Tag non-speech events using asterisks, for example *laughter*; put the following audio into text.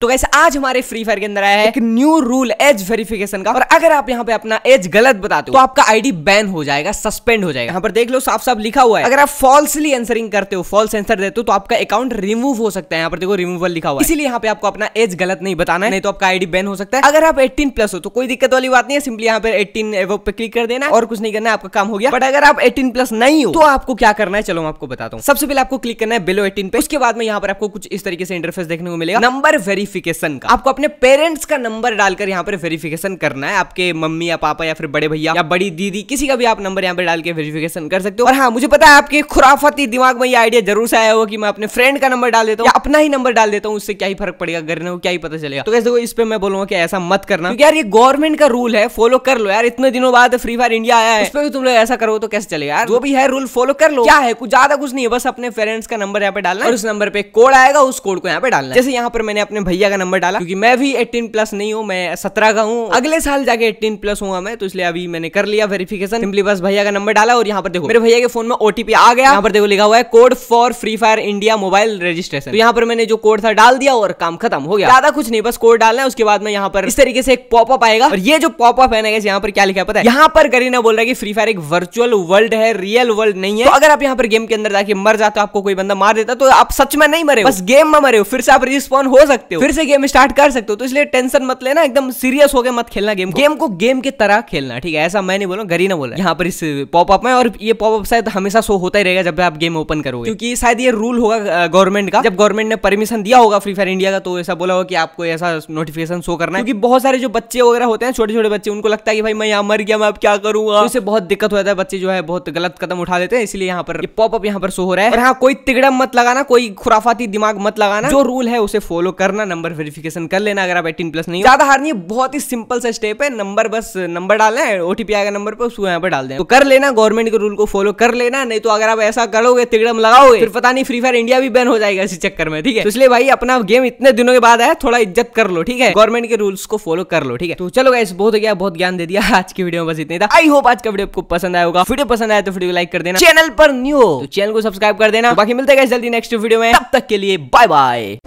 तो वैसे आज हमारे फ्री फायर के अंदर आया है एक न्यू रूल एज वेरिफिकेशन का और अगर आप यहाँ पे अपना एज गलत बताते हो तो आपका आईडी बैन हो जाएगा सस्पेंड हो जाएगा यहाँ पर देख लो साफ साफ लिखा हुआ है अगर आप फॉल्सली आंसरिंग करते हो फॉल्स आंसर देते हो तो आपका अकाउंट रिमूव हो सकता है यहाँ पर देखो रिमूवल लिखा हुआ है यहाँ पे आपको अपना एज गलत नहीं बताना है नहीं तो आपका आईडी बैन हो सकता है अगर आप एटीन प्लस हो तो कोई दिक्कत वाली बात नहीं है सिंपली यहाँ पर एटीन पे क्लिक कर देना और कुछ नहीं करना आपका काम हो गया बट अगर आप एटीन प्लस नहीं हो तो आपको क्या करना है चलो मैं आपको बताता हूँ सबसे पहले आपको क्लिक करना है बिलो एटीन पे उसके बाद में यहाँ पर आपको कुछ इस तरीके से इंटरफेस देखने को मिलेगा नंबर वेरी वेरिफिकेशन का आपको अपने पेरेंट्स का नंबर डालकर यहाँ पर वेरिफिकेशन करना है आपके मम्मी या पापा या फिर बड़े भैया या बड़ी दीदी किसी का भी आप नंबर यहाँ पर डाल के वेरिफिकेशन कर सकते हो और हाँ मुझे पता है आपके खुराफती दिमाग में ये आइडिया जरूर से आया हो कि मैं अपने फ्रेंड का नंबर डाल देता हूँ अपना ही नंबर डाल देता हूँ उससे क्या ही फर्क पड़ेगा घर में क्या ही पता चलेगा तो कैसे इस पर मैं बोलूंगा कि ऐसा मत करना क्योंकि यार ये गवर्नमेंट का रूल है फॉलो कर लो यार इतने दिनों बाद फ्री फायर इंडिया आया है उस पर भी तुम लोग ऐसा करो तो कैसे चलेगा यार जो भी है रूल फॉलो कर लो क्या है कुछ ज्यादा कुछ नहीं है बस अपने पेरेंट्स का नंबर यहाँ पे डालना और उस नंबर पे कोड आएगा उस कोड को यहाँ पे डालना जैसे यहाँ पर मैंने अपने भैया का नंबर डाला क्योंकि मैं भी एट्टीन प्लस नहीं हूँ मैं सत्रह का हूँ अगले साल जाके एटीन प्लस हुआ मैं तो इसलिए अभी मैंने कर लिया वेरिफिकेशन सिंपली बस भैया का नंबर डाला और यहाँ पर देखो मेरे भैया के फोन में ओटीपी आ गया यहाँ पर देखो लिखा हुआ है code for Free Fire India mobile registration तो यहाँ पर मैंने जो कोड था डाल दिया और काम खत्म हो गया ज्यादा कुछ नहीं बस कोड डालना है उसके बाद में यहाँ पर इस तरीके से एक पॉपअप आएगा और ये जो पॉपअप है ना यहाँ पर क्या लिखा है पता है यहाँ पर करीना बोल रहा है कि फ्री फायर एक वर्चुअल वर्ल्ड है रियल वर्ल्ड नहीं है तो अगर आप यहाँ पर गेम के अंदर जाके मर जाते आपको कोई बंदा मार देता तो आप सच में नहीं मरे बस गेम में मरे हो फिर से आप रिस्पॉन्ड हो सकते हो फिर से गेम स्टार्ट कर सकते हो तो इसलिए टेंशन मत लेना एकदम सीरियस होकर मत खेलना गेम गेम को गेम की तरह खेलना ठीक है ऐसा मैं नहीं बोला गरी ना बोला यहाँ पर इस पॉपअप में और ये पॉपअप शायद हमेशा शो होता ही रहेगा जब आप गेम ओपन करोगे क्योंकि शायद ये रूल होगा गवर्नमेंट का जब गवर्नमेंट ने परमिशन दिया होगा फ्री फायर इंडिया का तो ऐसा बोला होगा कि आपको ऐसा नोटिफिकेशन शो करना है क्योंकि बहुत सारे जो बच्चे वगैरह होते हैं छोटे छोटे बच्चे उनको लगता है कि भाई मैं यहाँ मर गया मैं अब क्या करूंगा हाँ। तो इससे बहुत दिक्कत हो जाता है बच्चे जो है बहुत गलत कदम उठा लेते हैं इसलिए यहाँ पर पॉपअप यहाँ पर शो हो रहा है और हाँ कोई तिगड़म मत लगाना कोई खुराफाती दिमाग मत लगाना जो रूल है उसे फॉलो करना नंबर वेरिफिकेशन कर लेना अगर आप एटीन प्लस नहीं ज्यादा हार नहीं है बहुत ही सिंपल सा स्टेप है नंबर बस नंबर डाले ओटीपी आएगा नंबर पर उसको यहाँ पर डाल दें तो कर लेना गवर्नमेंट के रूल को फॉलो कर लेना नहीं तो अगर आप ऐसा करोगे तिगड़म लगाओगे फिर पता नहीं फ्री फायर इंडिया भी बैन हो जाएगा इसी चक्कर में ठीक है तो इसलिए भाई अपना गेम इतने दिनों के बाद आया थोड़ा इज्जत कर लो ठीक है गवर्नमेंट के रूल्स को फॉलो कर लो ठीक है तो चलो गाइस बहुत हो गया बहुत ज्ञान दे दिया *laughs* आज की वीडियो में बस इतना आई होप आज का वीडियो आपको पसंद आया होगा वीडियो पसंद आया तो वीडियो लाइक कर देना चैनल पर न्यू तो चैनल को सब्सक्राइब कर देना तो बाकी मिलते हैं जल्दी नेक्स्ट वीडियो में तब तक के लिए बाय बाय